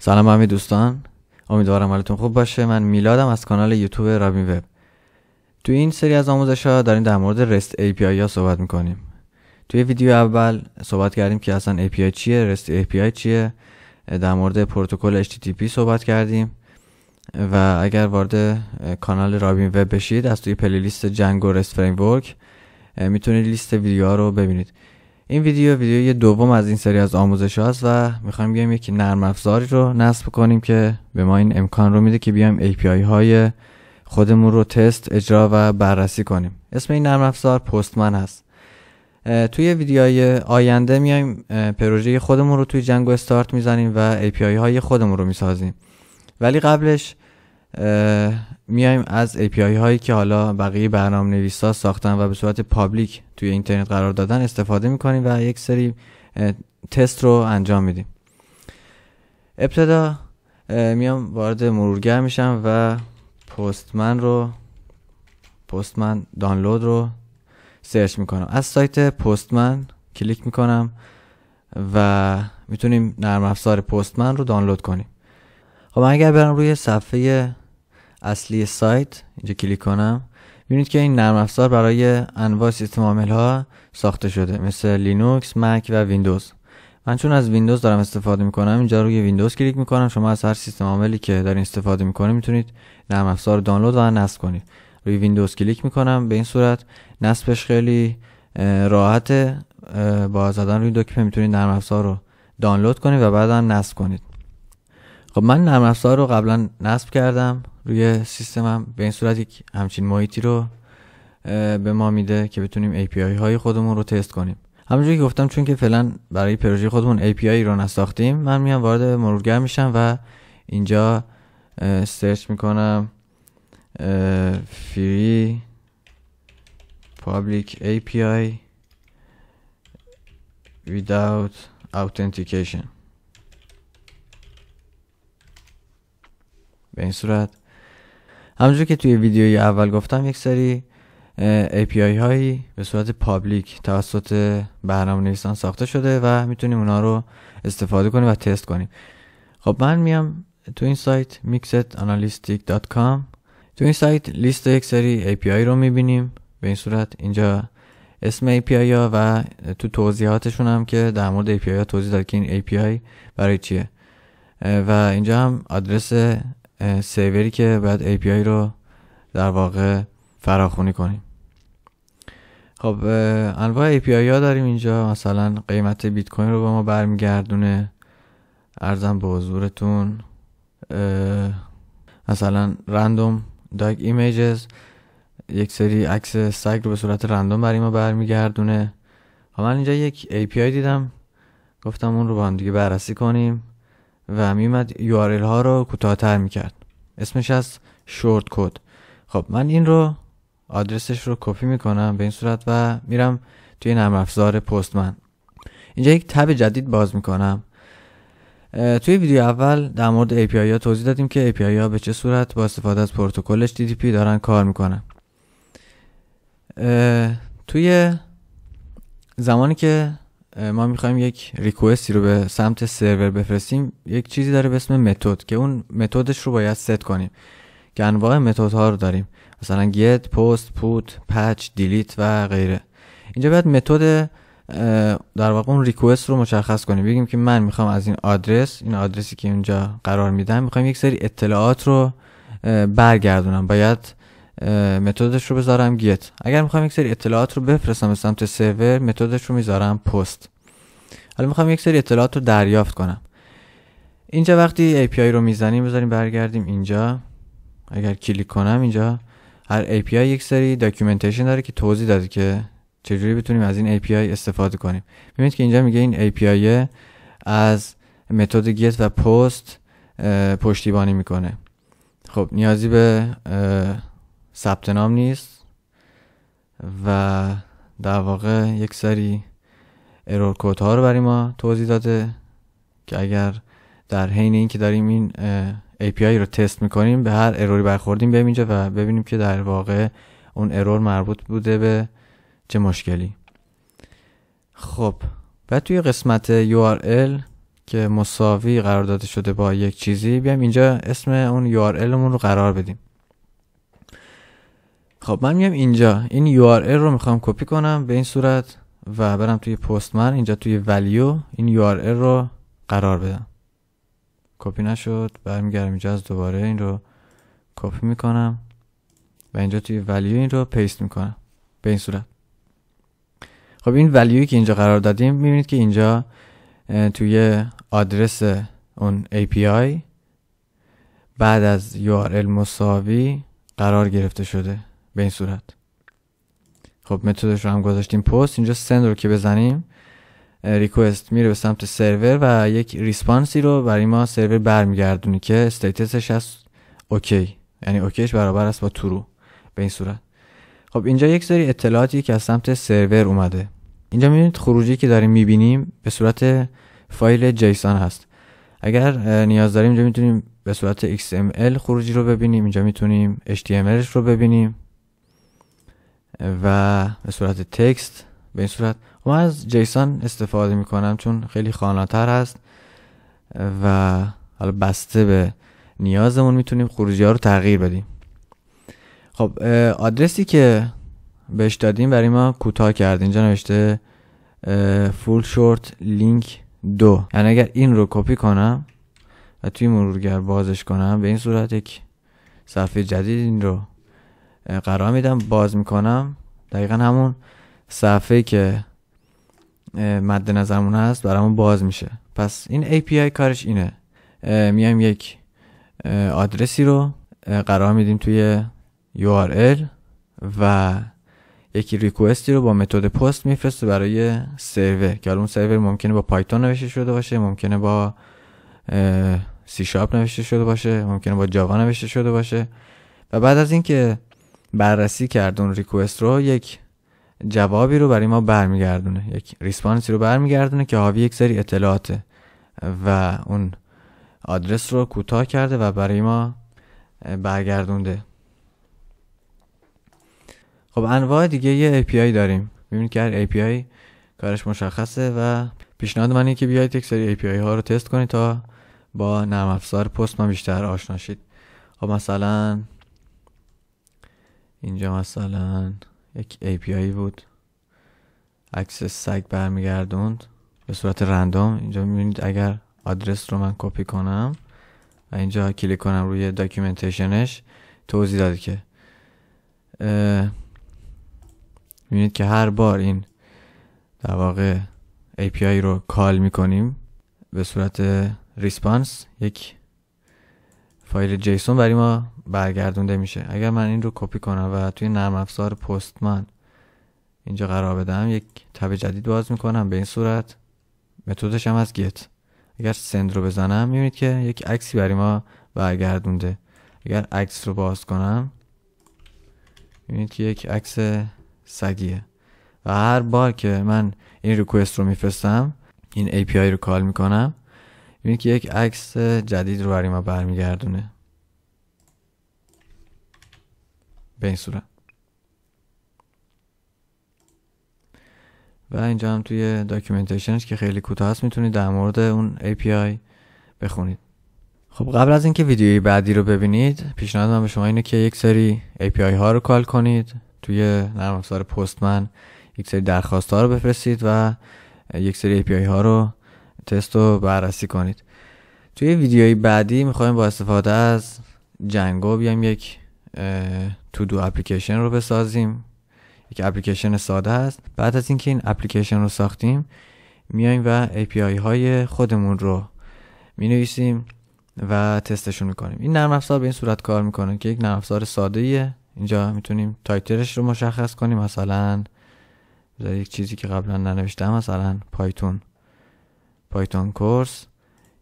سلام همه دوستان امیدوارم حالتون خوب باشه من میلادم از کانال یوتیوب رابین وب تو این سری از آموزش ها داریم در مورد رست API ها صحبت میکنیم توی ویدیو اول صحبت کردیم که اصلا API چیه رست API چیه در مورد پروتکل پی صحبت کردیم و اگر وارد کانال رابین وب بشید از توی پلی لیست جنگو رست ورک میتونید لیست ویدیوها رو ببینید این ویدیو ویدیوی دوم از این سری از آموزش هاست و میخوایم بیایم یکی نرم افزاری رو نصب کنیم که به ما این امکان رو میده که بیایم API های خودمون رو تست اجرا و بررسی کنیم اسم این نرم افزار پستمن هست توی ویدیوهای آینده میایم پروژه خودمون رو توی جنگو استارت میزنیم و API های خودمون رو میسازیم ولی قبلش میایم از API هایی که حالا بقیه برنامه نویسا ساختن و به صورت پابلیک توی اینترنت قرار دادن استفاده میکنیم و یک سری تست رو انجام میدیم ابتدا میام وارد مرورگر میشم و پستمن رو پستمن دانلود رو سرچ میکنم از سایت پستمن کلیک میکنم و میتونیم نرم افزار پستمن رو دانلود کنیم خب اگر برم روی صفحه اصلی سایت اینجا کلیک کنم ببینید که این نرم افزار برای انواع سیستم عامل ها ساخته شده مثل لینوکس، مک و ویندوز من چون از ویندوز دارم استفاده کنم اینجا روی ویندوز کلیک کنم شما از هر سیستم عاملی که دارین استفاده کنید میتونید نرم افزار رو دانلود و نصب کنید روی ویندوز کلیک کنم به این صورت نصبش خیلی راحته با زدن روی دکمه میتونید نرم افزار رو دانلود کنید و بعدا نصب کنید خب من نرم افزار رو قبلا نصب کردم روی سیستم به این صورت یک همچین محیطی رو به ما میده که بتونیم API های خودمون رو تست کنیم همونجوری که گفتم چون که فعلا برای پروژه خودمون API رو نساختیم من میام وارد مرورگر میشم و اینجا سرچ میکنم فری public API without authentication به این صورت همونجور که توی ویدیوی اول گفتم یک سری API هایی به صورت پابلیک توسط برنامه نویسان ساخته شده و میتونیم اونا رو استفاده کنیم و تست کنیم خب من میام تو این سایت mixedanalytic.com تو این سایت لیست یک سری API رو میبینیم به این صورت اینجا اسم API ها و تو توضیحاتشون هم که در مورد API ها توضیح داد که این API برای چیه و اینجا هم آدرس سیوری که باید API رو در واقع فراخونی کنیم خب انواع API ها داریم اینجا مثلا قیمت بیت کوین رو به ما برمیگردونه ارزم به حضورتون مثلا رندوم داگ ایمیجز یک سری عکس سگ رو به صورت رندوم برای ما برمیگردونه خب من اینجا یک API دیدم گفتم اون رو با هم دیگه بررسی کنیم و میمد URL ها رو کوتاهتر میکرد اسمش از شورت کد خب من این رو آدرسش رو کپی میکنم به این صورت و میرم توی نرم افزار پستمن اینجا یک تب جدید باز میکنم توی ویدیو اول در مورد API ها توضیح دادیم که API ها به چه صورت با استفاده از پروتکلش HTTP دارن کار میکنن توی زمانی که ما میخوایم یک ریکوستی رو به سمت سرور بفرستیم یک چیزی داره به اسم متد که اون متدش رو باید ست کنیم که انواع متد ها رو داریم مثلا گت پست پوت پچ دیلیت و غیره اینجا باید متد در واقع اون ریکوست رو مشخص کنیم بگیم که من میخوام از این آدرس این آدرسی که اینجا قرار میدم میخوام یک سری اطلاعات رو برگردونم باید متدش رو بذارم گت اگر میخوام یک سری اطلاعات رو بفرستم به سمت سرور متدش رو میذارم پست حالا میخوام یک سری اطلاعات رو دریافت کنم اینجا وقتی API رو میزنیم بذاریم برگردیم اینجا اگر کلیک کنم اینجا هر API یک سری داکیومنتیشن داره که توضیح داده که چجوری بتونیم از این API استفاده کنیم ببینید که اینجا میگه این API از متد گت و پست پشتیبانی میکنه خب نیازی به ثبت نام نیست و در واقع یک سری ارور کد ها رو برای ما توضیح داده که اگر در حین اینکه داریم این API رو تست میکنیم به هر اروری برخوردیم بیایم اینجا و ببینیم که در واقع اون ارور مربوط بوده به چه مشکلی خب بعد توی قسمت URL که مساوی قرار داده شده با یک چیزی بیایم اینجا اسم اون URL رو قرار بدیم خب من میام اینجا این URL رو میخوام کپی کنم به این صورت و برم توی پست اینجا توی ولیو این URL رو قرار بدم کپی نشد برمیگردم اینجا از دوباره این رو کپی میکنم و اینجا توی ولیو این رو پیست میکنم به این صورت خب این ولیوی که اینجا قرار دادیم میبینید که اینجا توی آدرس اون API بعد از URL مساوی قرار گرفته شده به این صورت خب متدش رو هم گذاشتیم پست اینجا سند رو که بزنیم ریکوست میره به سمت سرور و یک ریسپانسی رو برای ما سرور برمیگردونی که استیتسش هست اوکی یعنی اوکیش برابر است با ترو به این صورت خب اینجا یک سری اطلاعاتی که از سمت سرور اومده اینجا میبینید خروجی که داریم میبینیم به صورت فایل جیسون هست اگر نیاز داریم اینجا میتونیم به صورت XML خروجی رو ببینیم اینجا میتونیم HTMLش رو ببینیم و به صورت تکست به این صورت من از جیسون استفاده میکنم چون خیلی خاناتر هست و حالا بسته به نیازمون میتونیم خروجی ها رو تغییر بدیم خب آدرسی که بهش دادیم برای ما کوتاه کرد اینجا نوشته فول شورت لینک دو یعنی اگر این رو کپی کنم و توی مرورگر بازش کنم به این صورت یک صفحه جدید این رو قرار میدم باز میکنم دقیقا همون صفحه که مد نظرمون هست برامون باز میشه پس این API کارش اینه میایم یک آدرسی رو قرار میدیم توی URL و یکی ریکوستی رو با متد پست میفرسته برای سرور که اون سرور ممکنه با پایتون نوشته شده باشه ممکنه با سی شاپ نوشته شده باشه ممکنه با جاوا نوشته شده باشه و بعد از اینکه بررسی کرد اون ریکوست رو یک جوابی رو برای ما برمیگردونه یک ریسپانسی رو برمیگردونه که حاوی یک سری اطلاعاته و اون آدرس رو کوتاه کرده و برای ما برگردونده خب انواع دیگه یه API داریم ببینید که هر API کارش مشخصه و پیشنهاد من که بیاید یک سری API ها رو تست کنید تا با نرم افزار پست ما بیشتر آشنا شید خب مثلا اینجا مثلا یک API بود عکس سگ برمیگردوند به صورت رندوم اینجا میبینید اگر آدرس رو من کپی کنم و اینجا کلیک کنم روی داکیومنتیشنش توضیح داده که میبینید که هر بار این در واقع API رو کال میکنیم به صورت ریسپانس یک فایل جیسون برای ما برگردونده میشه اگر من این رو کپی کنم و توی نرم افزار پستمن اینجا قرار بدم یک تب جدید باز میکنم به این صورت متدش هم از گت اگر سند رو بزنم میبینید که یک عکسی برای ما برگردونده اگر عکس رو باز کنم میبینید که یک عکس سگیه و هر بار که من این ریکوست رو میفرستم این API رو کال میکنم ببینید که یک عکس جدید رو برای ما برمیگردونه به این صورت و اینجا هم توی داکیومنتیشنش که خیلی کوتاه است میتونید در مورد اون API بخونید خب قبل از اینکه ویدیوی بعدی رو ببینید پیشنهاد من به شما اینه که یک سری API ها رو کال کنید توی نرم افزار پستمن یک سری درخواست ها رو بفرستید و یک سری API ها رو تست رو بررسی کنید توی ویدیوی بعدی میخوایم با استفاده از جنگو بیایم یک تو دو اپلیکیشن رو بسازیم یک اپلیکیشن ساده است. بعد از اینکه این اپلیکیشن رو ساختیم میایم و API های خودمون رو می نویسیم و تستشون میکنیم این نرم افزار به این صورت کار میکنه که یک نرم افزار ساده ایه. اینجا میتونیم تایترش رو مشخص کنیم مثلا یک چیزی که قبلا ننوشتم مثلا پایتون پایتون کورس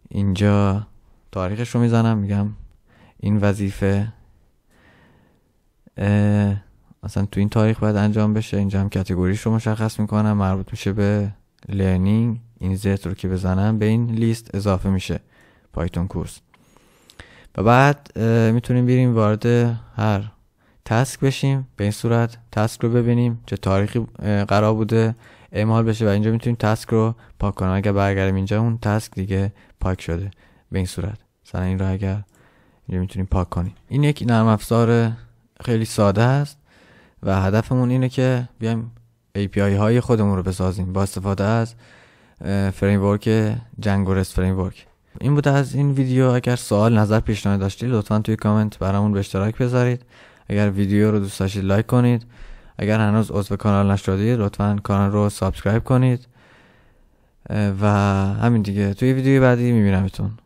اینجا تاریخش رو میزنم میگم این وظیفه اصلا تو این تاریخ باید انجام بشه اینجا هم کتگوریش رو مشخص میکنم مربوط میشه به لرنینگ این زت رو که بزنم به این لیست اضافه میشه پایتون کورس و بعد میتونیم بیریم وارد هر تسک بشیم به این صورت تسک رو ببینیم چه تاریخی قرار بوده اعمال بشه و اینجا میتونیم تسک رو پاک کنیم اگر برگردیم اینجا اون تسک دیگه پاک شده به این صورت مثلا این رو اگر اینجا میتونیم پاک کنیم این یک نرم افزار خیلی ساده است و هدفمون اینه که بیایم API های خودمون رو بسازیم با استفاده از فریم ورک جنگو فریم ورک این بوده از این ویدیو اگر سوال نظر پیشنهاد داشتید لطفا توی کامنت برامون به اشتراک بذارید اگر ویدیو رو دوست داشتید لایک کنید اگر هنوز عضو کانال نشدید لطفا کانال رو سابسکرایب کنید و همین دیگه توی ویدیوی بعدی میبینمتون